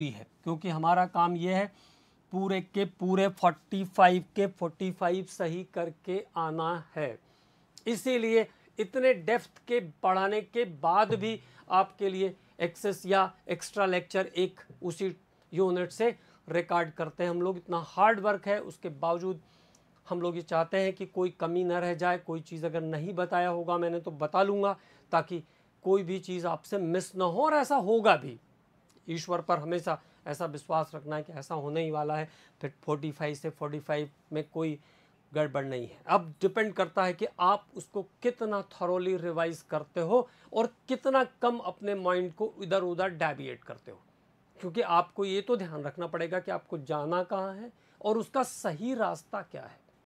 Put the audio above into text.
सकती है क्योंकि हमारा काम यह है पूरे के पूरे 45 के 45 सही करके आना है इसीलिए इतने डेप्थ के पढ़ाने के बाद भी आपके लिए एक्सेस या एक्स्ट्रा लेक्चर एक उसी यूनिट से रिकॉर्ड करते हैं हम लोग इतना हार्ड वर्क है उसके बावजूद हम लोग ये चाहते हैं कि कोई कमी ना रह जाए कोई चीज़ अगर नहीं बताया होगा मैंने तो बता लूँगा ताकि कोई भी चीज़ आपसे मिस ना हो और ऐसा होगा भी ईश्वर पर हमेशा ऐसा विश्वास रखना है कि ऐसा होने ही वाला है फिर फोर्टी फाइव से फोर्टी फाइव में कोई गड़बड़ नहीं है अब डिपेंड करता है कि आप उसको कितना थरोली रिवाइज करते हो और कितना कम अपने माइंड को इधर उधर डेविएट करते हो क्योंकि आपको ये तो ध्यान रखना पड़ेगा कि आपको जाना कहाँ है और उसका सही रास्ता क्या है